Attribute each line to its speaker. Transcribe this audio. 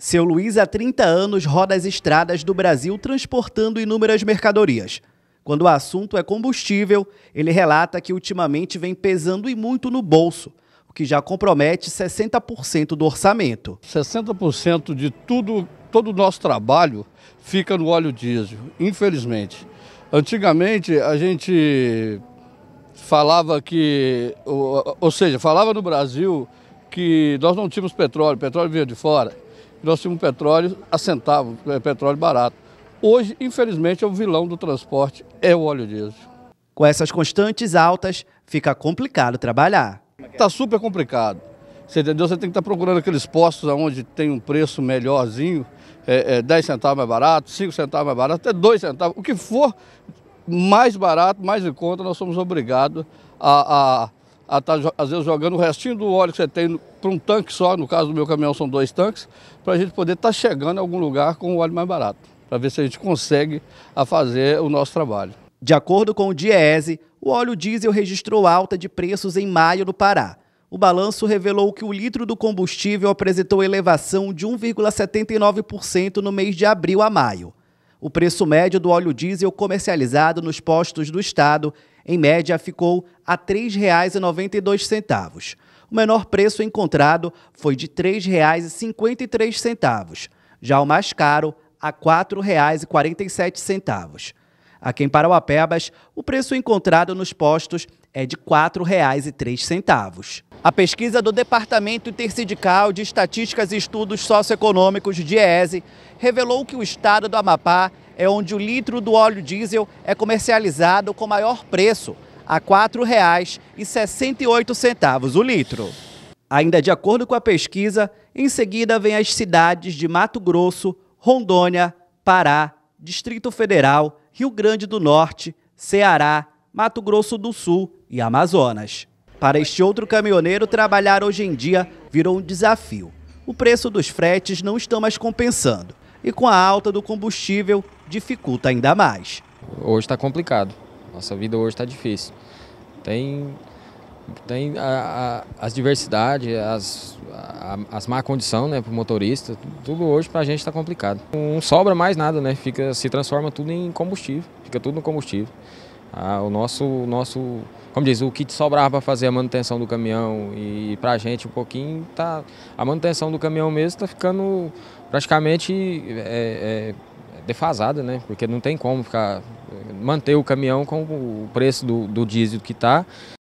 Speaker 1: Seu Luiz, há 30 anos, roda as estradas do Brasil transportando inúmeras mercadorias. Quando o assunto é combustível, ele relata que ultimamente vem pesando e
Speaker 2: muito no bolso, o que já compromete 60% do orçamento. 60% de tudo, todo o nosso trabalho fica no óleo diesel, infelizmente. Antigamente a gente falava que, ou, ou seja, falava no Brasil que nós não tínhamos petróleo, petróleo vinha de fora nós tínhamos petróleo a centavo, é, petróleo barato. Hoje, infelizmente, é o vilão do transporte é o óleo diesel. Com essas constantes altas, fica complicado trabalhar. Está super complicado. Você entendeu? Você tem que estar tá procurando aqueles postos onde tem um preço melhorzinho, é, é 10 centavos mais barato, 5 centavos mais barato, até 2 centavos. O que for mais barato, mais em conta, nós somos obrigados a, a a estar, tá às vezes, jogando o restinho do óleo que você tem para um tanque só, no caso do meu caminhão são dois tanques, para a gente poder estar tá chegando a algum lugar com o óleo mais barato, para ver se a gente consegue a fazer o nosso trabalho. De acordo com o Diese, o óleo diesel registrou alta de preços em
Speaker 1: maio no Pará. O balanço revelou que o litro do combustível apresentou elevação de 1,79% no mês de abril a maio. O preço médio do óleo diesel comercializado nos postos do estado em média ficou a R$ 3,92. O menor preço encontrado foi de R$ 3,53, já o mais caro a R$ 4,47. Aqui em Parauapebas, o preço encontrado nos postos é de R$ 4,03. A pesquisa do Departamento Intersindical de Estatísticas e Estudos Socioeconômicos, DIEESE, revelou que o estado do Amapá é onde o litro do óleo diesel é comercializado com maior preço, a R$ 4,68 o litro. Ainda de acordo com a pesquisa, em seguida vem as cidades de Mato Grosso, Rondônia, Pará, Distrito Federal, Rio Grande do Norte, Ceará, Mato Grosso do Sul e Amazonas. Para este outro caminhoneiro, trabalhar hoje em dia virou um desafio. O preço dos fretes não está mais compensando e com a alta do combustível, dificulta ainda mais.
Speaker 3: Hoje está complicado. Nossa vida hoje está difícil. Tem, tem a, a, as diversidades, as, a, as má condição né, para o motorista. Tudo hoje para a gente está complicado. Não sobra mais nada, né? Fica, se transforma tudo em combustível. Fica tudo no combustível. Ah, o nosso, nosso, como diz, o que sobrava para fazer a manutenção do caminhão e para a gente um pouquinho, tá, a manutenção do caminhão mesmo está ficando praticamente é, é, defasada, né? Porque não tem como ficar manter o caminhão com o preço do, do diesel que está.